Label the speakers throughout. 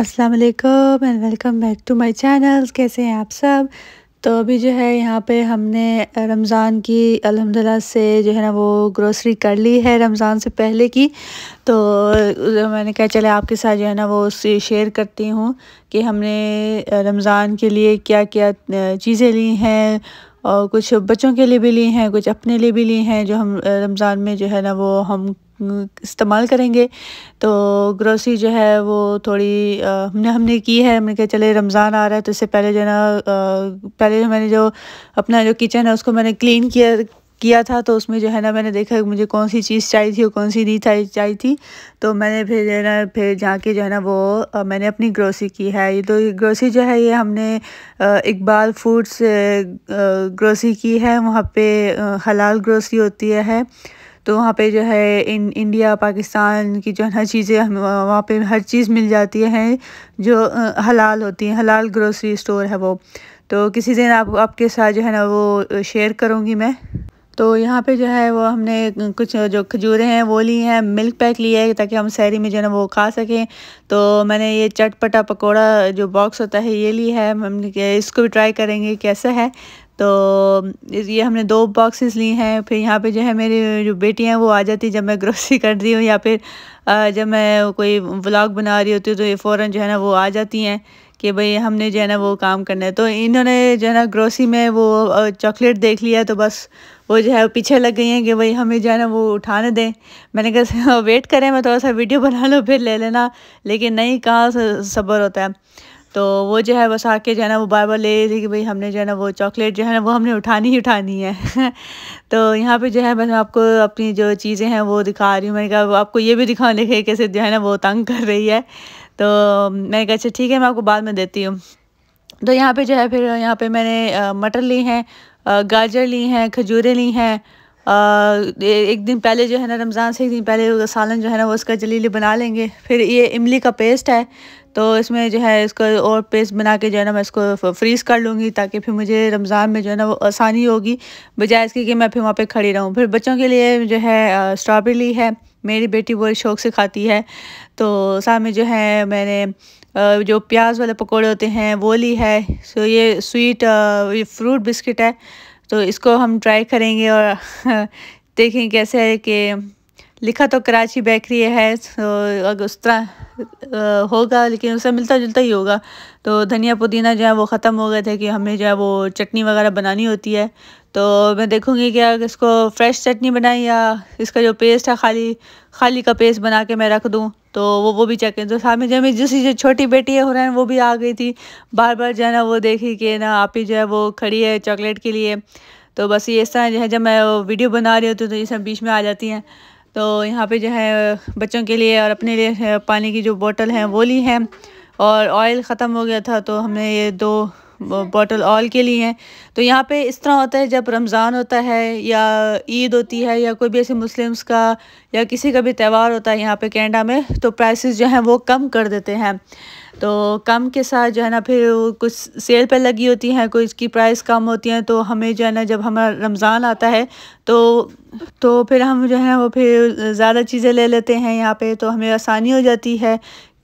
Speaker 1: अस्सलाम वालेकुम and welcome back to my channel कैसे हैं आप सब तो अभी जो है यहाँ पे हमने रमज़ान की अल्हम्दुलिल्लाह से जो है ना वो ग्रोसरी कर ली है रमज़ान से पहले की तो मैंने कहा चले आपके साथ जो है ना वो शेयर करती हूँ कि हमने रमज़ान के लिए क्या क्या चीज़ें ली हैं और कुछ बच्चों के लिए भी ली हैं कुछ अपने लिए भी ली हैं जो हम रमज़ान में जो है ना वो हम इस्तेमाल करेंगे तो ग्रोसरी जो है वो थोड़ी आ, हमने हमने की है हमने कहा चले रमज़ान आ रहा है तो इससे पहले जो है ना पहले मैंने जो अपना जो किचन है उसको मैंने क्लीन किया किया था तो उसमें जो है ना मैंने देखा मुझे कौन सी चीज़ चाहिए थी और कौन सी नहीं चाहिए चाहिए थी तो मैंने फिर जो है ना फिर जाके जो है ना वो आ, मैंने अपनी ग्रोसरी की है ये तो ग्रोसरी जो है ये हमने इकबाल फूड्स ग्रोसरी की है वहाँ पे हलाल ग्रोसरी होती है तो वहाँ पे जो है इन इंडिया पाकिस्तान की जो है हर चीज़ें हम वहाँ पे हर चीज़ मिल जाती है जो हलाल होती हैं हलाल ग्रोसरी स्टोर है वो तो किसी दिन आप आपके साथ जो है ना वो शेयर करूँगी मैं तो यहाँ पे जो है वो हमने कुछ जो खजूरें हैं वो ली हैं मिल्क पैक लिया है ताकि हम सैरी में जो है ना वो खा सकें तो मैंने ये चटपटा पकोड़ा जो बॉक्स होता है ये ली है हम इसको भी ट्राई करेंगे कैसा है तो ये हमने दो बॉक्सेस ली हैं फिर यहाँ पे जो है मेरी जो बेटी हैं वो आ जाती जब मैं ग्रोसरी कर रही हूँ या फिर जब मैं कोई व्लॉग बना रही होती हूँ तो ये फ़ौरन जो है ना वो आ जाती हैं कि भाई हमने जो है ना वो काम करना है तो इन्होंने जो है ना ग्रोसरी में वो चॉकलेट देख लिया तो बस वो जो है पीछे लग गई हैं कि भाई हमें जो है ना वो उठाने दें मैंने कहा वेट करें मैं थोड़ा सा वीडियो बना लूँ फिर ले लेना लेकिन नहीं कहाँ सब्र होता है तो वो जो है बस आके जो है ना वो बार बार ले रही थी कि भाई हमने जो है ना वो चॉकलेट जो है ना वो हमने उठानी ही उठानी है तो यहाँ पे जो है मैं आपको अपनी जो चीज़ें हैं वो दिखा रही हूँ मैंने कहा आपको ये भी दिखाऊँ लिखे कैसे जो है ना वो तंग कर रही है तो मैंने कहा अच्छा ठीक है मैं आपको बाद में देती हूँ तो यहाँ पर जो है फिर यहाँ पर मैंने मटर ली हैं गाजर ली हैं खजूरें ली हैं एक दिन पहले जो है ना रमज़ान से एक दिन पहले सालन जो है ना वो उसका जलीली बना लेंगे फिर ये इमली का पेस्ट है तो इसमें जो है इसको और पेस्ट बना के जो है ना मैं इसको फ्रीज़ कर लूँगी ताकि फिर मुझे रमज़ान में जो है ना वो आसानी होगी बजाय इसकी कि मैं फिर वहाँ पे खड़ी रहूँ फिर बच्चों के लिए जो है स्ट्रॉबेरी है मेरी बेटी वो शौक से खाती है तो साथ में जो है मैंने जो प्याज वाले पकौड़े होते हैं वो ली है सो ये स्वीट ये फ्रूट बिस्किट है तो इसको हम ट्राई करेंगे और देखें कैसे है कि लिखा तो कराची बेकरी है तो अगर उस तरह होगा लेकिन उससे मिलता जुलता ही होगा तो धनिया पुदीना जो है वो ख़त्म हो गए थे कि हमें जो है वो चटनी वगैरह बनानी होती है तो मैं देखूँगी क्या इसको फ्रेश चटनी बनाए या इसका जो पेस्ट है खाली खाली का पेस्ट बना के मैं रख दूँ तो वो वो भी चेक करें तो साथ में जो मेरी दूसरी जो छोटी बेटी है हुरैन वो भी आ गई थी बार बार जो है ना वो देखी कि ना आप ही जो है वो खड़ी है चॉकलेट के लिए तो बस ये इस तरह जो है जब मैं वीडियो बना रही होती हूँ तो ये सब बीच में आ जाती हैं तो यहाँ पे जो है बच्चों के लिए और अपने लिए पानी की जो बोतल हैं वो ली है और ऑयल ख़त्म हो गया था तो हमने ये दो बॉटल ऑल के लिए हैं तो यहाँ पे इस तरह होता है जब रमज़ान होता है या ईद होती है या कोई भी ऐसे मुस्लिम्स का या किसी का भी त्यौहार होता है यहाँ पे कैनेडा में तो प्राइसेस जो हैं वो कम कर देते हैं तो कम के साथ जो है ना फिर कुछ सेल पे लगी होती हैं कोई इसकी प्राइस कम होती हैं तो हमें जो है ना जब हमारा रमज़ान आता है तो तो फिर हम जो है वो फिर ज़्यादा चीज़ें ले लेते हैं यहाँ पे तो हमें आसानी हो जाती है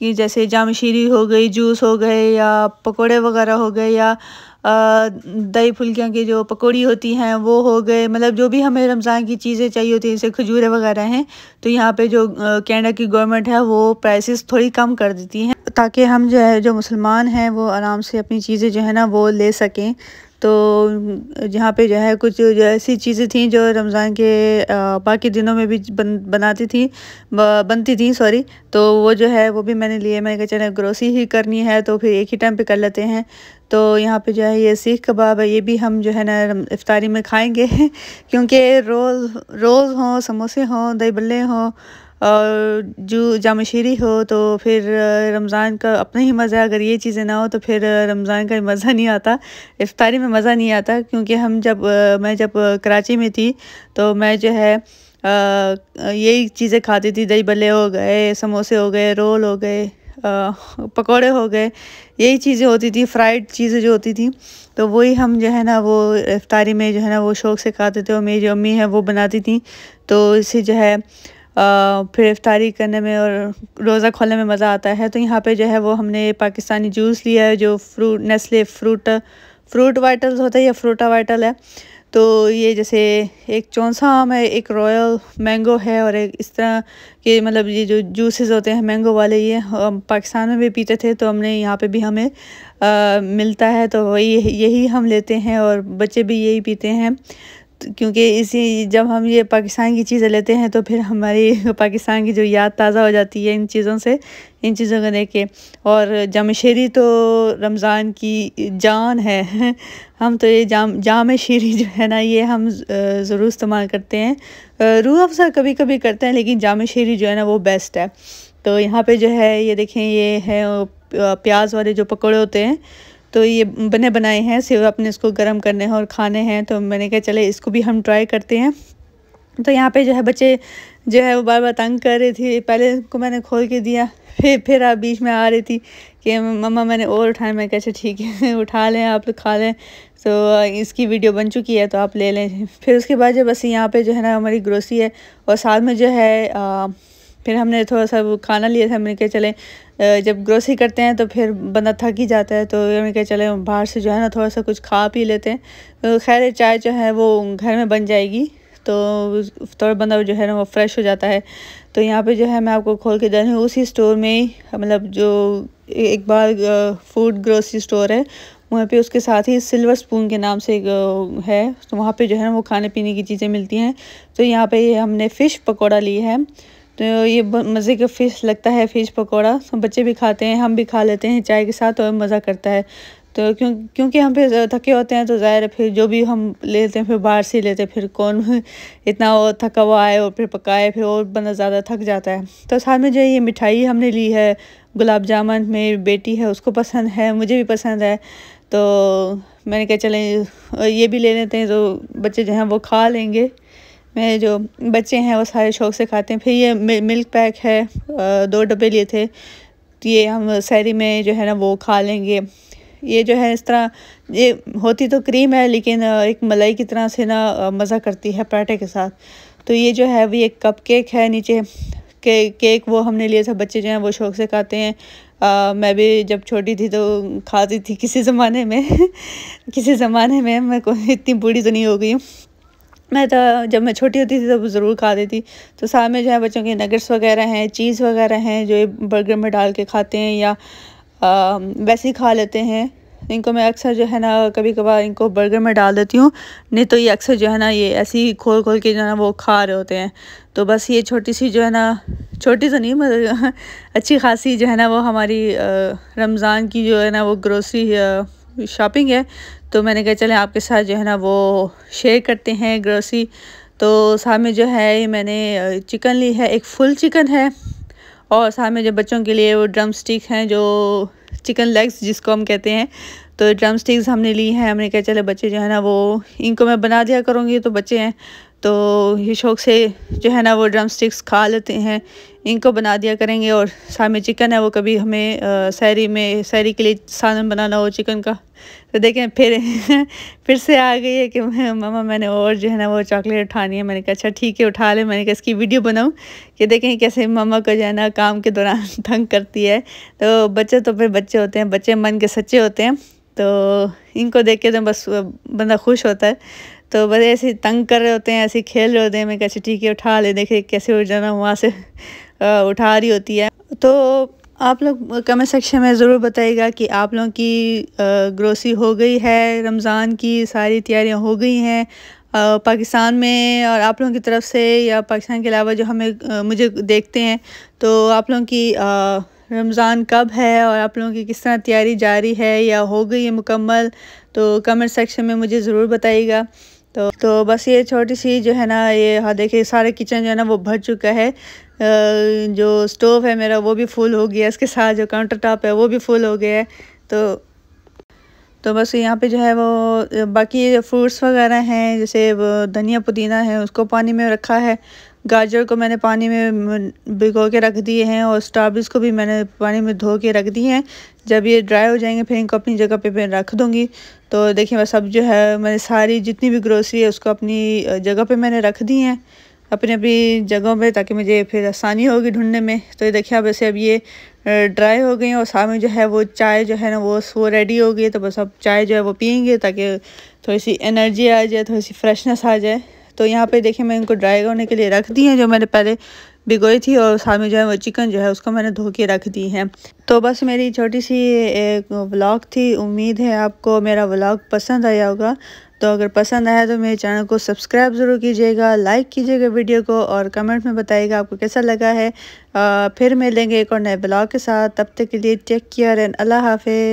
Speaker 1: कि जैसे जामशीरी हो गई जूस हो गए या पकोड़े वगैरह हो गए या दही फुल्कियाँ की जो पकौड़ी होती हैं वो हो गए मतलब जो भी हमें रमज़ान की चीज़ें चाहिए होती हैं जैसे खजूरें वगैरह हैं तो यहाँ पे जो कैनेडा की गवर्नमेंट है वो प्राइसेस थोड़ी कम कर देती हैं ताकि हम जो है जो मुसलमान हैं वो आराम से अपनी चीज़ें जो है ना वो ले सकें तो यहाँ पे जो है कुछ जो ऐसी चीज़ें थी जो रमज़ान के बाकी दिनों में भी बन बनाती थी बनती थी सॉरी तो वो जो है वो भी मैंने लिए मैंने कहा चले ग्रोसी ही करनी है तो फिर एक ही टाइम पे कर लेते हैं तो यहाँ पे जो है ये सीख कबाब है ये भी हम जो है ना इफ्तारी में खाएंगे क्योंकि रोज़ रोज़ हों समोसे हों दही बल्ले हों जो जामशीरी हो तो फिर रमज़ान का अपना ही मज़ा अगर ये चीज़ें ना हो तो फिर रमज़ान का मज़ा नहीं आता इफ्तारी में मज़ा नहीं आता क्योंकि हम जब मैं जब कराची में थी तो मैं जो है यही चीज़ें खाती थी दही भले हो गए समोसे हो गए रोल हो गए पकोड़े हो गए यही चीज़ें होती थी फ्राइड चीज़ें जो होती थी तो वही हम जो है ना वो इफ्तारी में जो है ना वो शौक़ से खाते थे और मेरी जो अम्मी है वो बनाती थी तो इसे जो है फिर इफ्तारी करने में और रोज़ा खोलने में मज़ा आता है तो यहाँ पे जो है वो हमने पाकिस्तानी जूस लिया है जो फ्रूट नस्ले फ्रूट फ्रूट वाइटल्स होता है या फ्रूटा वाइटल है तो ये जैसे एक चौंसा आम है एक रॉयल मैंगो है और एक इस तरह के मतलब ये जो जूसेस होते हैं मैंगो वाले ये हम पाकिस्तान में भी पीते थे तो हमने यहाँ पे भी हमें आ, मिलता है तो वही यही हम लेते हैं और बच्चे भी यही पीते हैं क्योंकि इसी जब हम ये पाकिस्तान की चीज़ें लेते हैं तो फिर हमारी पाकिस्तान की जो याद ताज़ा हो जाती है इन चीज़ों से इन चीज़ों को देख के और शेरी तो रमज़ान की जान है हम तो ये जाम जाम शेरी जो है ना ये हम ज़रूर इस्तेमाल करते हैं रूह अफ़ज़ा कभी कभी करते हैं लेकिन जाम शेरी जो है ना वो बेस्ट है तो यहाँ पे जो है ये देखें ये है प्याज वाले जो पकौड़े होते हैं तो ये बने बनाए हैं सिर्फ अपने इसको गर्म करने हैं और खाने हैं तो मैंने कहा चले इसको भी हम ट्राई करते हैं तो यहाँ पे जो है बच्चे जो है वो बार बार तंग कर रहे थे पहले उनको मैंने खोल के दिया फिर फिर आप बीच में आ रही थी कि मम्मा मैंने और उठाया मैं कैसे अच्छा ठीक है उठा लें आप लोग खा लें तो इसकी वीडियो बन चुकी है तो आप ले लें फिर उसके बाद जब बस यहाँ पे जो है ना हमारी ग्रोसरी है और साथ में जो है आ, फिर हमने थोड़ा सा खाना लिया था हमने कहा चले जब ग्रोसरी करते हैं तो फिर बंदा थक ही जाता है तो हमने कहा चले बाहर से जो है ना थोड़ा सा कुछ खा पी लेते हैं तो खैर चाय जो है वो घर में बन जाएगी तो थोड़ा बंदा जो है ना वो फ्रेश हो जाता है तो यहाँ पे जो है मैं आपको खोल के दे उसी स्टोर में मतलब जो एक बार फूड ग्रोसरी स्टोर है वहाँ पे उसके साथ ही सिल्वर स्पून के नाम से है तो वहाँ पे जो है ना वो खाने पीने की चीज़ें मिलती हैं तो यहाँ पे हमने फ़िश पकौड़ा ली है तो ये मज़े का फ़िश लगता है फ़िश पकौड़ा तो बच्चे भी खाते हैं हम भी खा लेते हैं चाय के साथ और मज़ा करता है तो क्यों क्योंकि हम फिर थके होते हैं तो ज़ाहिर है फिर जो भी हम लेते हैं फिर बाहर से लेते हैं फिर कौन इतना थका हुआ आए और फिर पकाए फिर और बंदा ज़्यादा थक जाता है तो साथ में जो है ये मिठाई हमने ली है गुलाब जामुन मेरी बेटी है उसको पसंद है मुझे भी पसंद है तो मैंने कहा चलें ये भी ले लेते हैं तो बच्चे जो हैं वो खा लेंगे में जो बच्चे हैं वो सारे शौक से खाते हैं फिर ये मिल्क पैक है दो डब्बे लिए थे तो ये हम सैरी में जो है ना वो खा लेंगे ये जो है इस तरह ये होती तो क्रीम है लेकिन एक मलाई की तरह से ना मज़ा करती है पराठे के साथ तो ये जो है वो एक कप केक है नीचे के, केक वो हमने लिए था बच्चे जो हैं वो शौक से खाते हैं आ, मैं भी जब छोटी थी तो खाती थी किसी ज़माने में किसी ज़माने में मैं कोई इतनी बूढ़ी तो नहीं हो गई मैं तो जब मैं छोटी होती थी तब ज़रूर खा देती तो साथ में जो है बच्चों के नगेट्स वगैरह हैं चीज़ वगैरह हैं जो ये बर्गर में डाल के खाते हैं या आ, वैसे ही खा लेते हैं इनको मैं अक्सर जो है ना कभी कभार इनको बर्गर में डाल देती हूँ नहीं तो ये अक्सर जो है ना ये ऐसे ही खोल खोल के जो है ना वो खा रहे होते हैं तो बस ये छोटी सी जो है ना छोटी तो नहीं मतलब अच्छी खासी जो है ना वो हमारी रमज़ान की जो है ना वो ग्रोसरी शॉपिंग है तो मैंने कहा चले आपके साथ जो है ना वो शेयर करते हैं ग्रोसरी तो सामने जो है मैंने चिकन ली है एक फुल चिकन है और सामने जो बच्चों के लिए वो ड्रम स्टिक हैं जो चिकन लेग्स जिसको हम कहते हैं तो ड्रम स्टिक्स हमने ली हैं हमने कहा चले बच्चे जो है ना वो इनको मैं बना दिया करूँगी तो बच्चे हैं तो ये शौक़ से जो है ना वो ड्रम स्टिक्स खा लेते हैं इनको बना दिया करेंगे और सामने चिकन है वो कभी हमें सैरी में सैरी के लिए सालन बनाना हो चिकन का तो देखें फिर फिर से आ गई है कि मामा मैंने और जो है ना वो चॉकलेट उठानी है मैंने कहा अच्छा ठीक है उठा ले मैंने कहा इसकी वीडियो बनाऊँ कि देखें कैसे मामा को जो है ना काम के दौरान तंग करती है तो बच्चे तो फिर बच्चे होते हैं बच्चे मन के सच्चे होते हैं तो इनको देख के तो बस बंदा खुश होता है तो बस ऐसे तंग कर रहे होते हैं ऐसे खेल रहे होते हैं मैं कैसे ठीक है उठा ले देखे कैसे उठ जाना वहाँ से उठा रही होती है तो आप लोग कमेंट सेक्शन में ज़रूर बताइएगा कि आप लोगों की ग्रोसी हो गई है रमज़ान की सारी तैयारियां हो गई हैं पाकिस्तान में और आप लोगों की तरफ से या पाकिस्तान के अलावा जो हमें मुझे देखते हैं तो आप लोगों की रमज़ान कब है और आप लोगों की किस तरह तैयारी जारी है या हो गई है मुकम्मल तो कमेंट सेक्शन में मुझे ज़रूर बताइएगा तो तो बस ये छोटी सी जो है ना ये हाँ देखिए सारे किचन जो है ना वो भर चुका है जो स्टोव है मेरा वो भी फुल हो गया इसके साथ जो काउंटर टॉप है वो भी फुल हो गया है तो तो बस यहाँ पे जो है वो बाकी फ्रूट्स वगैरह हैं जैसे धनिया पुदीना है उसको पानी में रखा है गाजर को मैंने पानी में भिगो के रख दिए हैं और स्ट्रॉबेरीज को भी मैंने पानी में धो के रख दिए हैं जब ये ड्राई हो जाएंगे फिर इनको अपनी जगह पे मैं रख दूँगी तो देखिए मैं सब जो है मैंने सारी जितनी भी ग्रोसरी है उसको अपनी जगह पर मैंने रख दी हैं अपनी अपनी जगहों पे ताकि मुझे फिर आसानी होगी ढूंढने में तो ये देखिए अब ऐसे अब ये ड्राई हो गई और सामने जो है वो चाय जो है ना वो वो रेडी हो गई तो बस अब चाय जो है वो पियेंगे ताकि थोड़ी सी एनर्जी आ जाए थोड़ी सी फ्रेशनेस आ जाए तो यहाँ पे देखिए मैं इनको ड्राई करने के लिए रख दी हैं जो मैंने पहले भिगोई थी और सामने जो है वो चिकन जो है उसको मैंने धो के रख दी है तो बस मेरी छोटी सी एक व्लॉग थी उम्मीद है आपको मेरा व्लॉग पसंद आया होगा तो अगर पसंद आया तो मेरे चैनल को सब्सक्राइब ज़रूर कीजिएगा लाइक कीजिएगा वीडियो को और कमेंट में बताइएगा आपको कैसा लगा है आ, फिर मिलेंगे एक और नए ब्लॉग के साथ तब तक के लिए टेक केयर एंड अल्लाह हाफि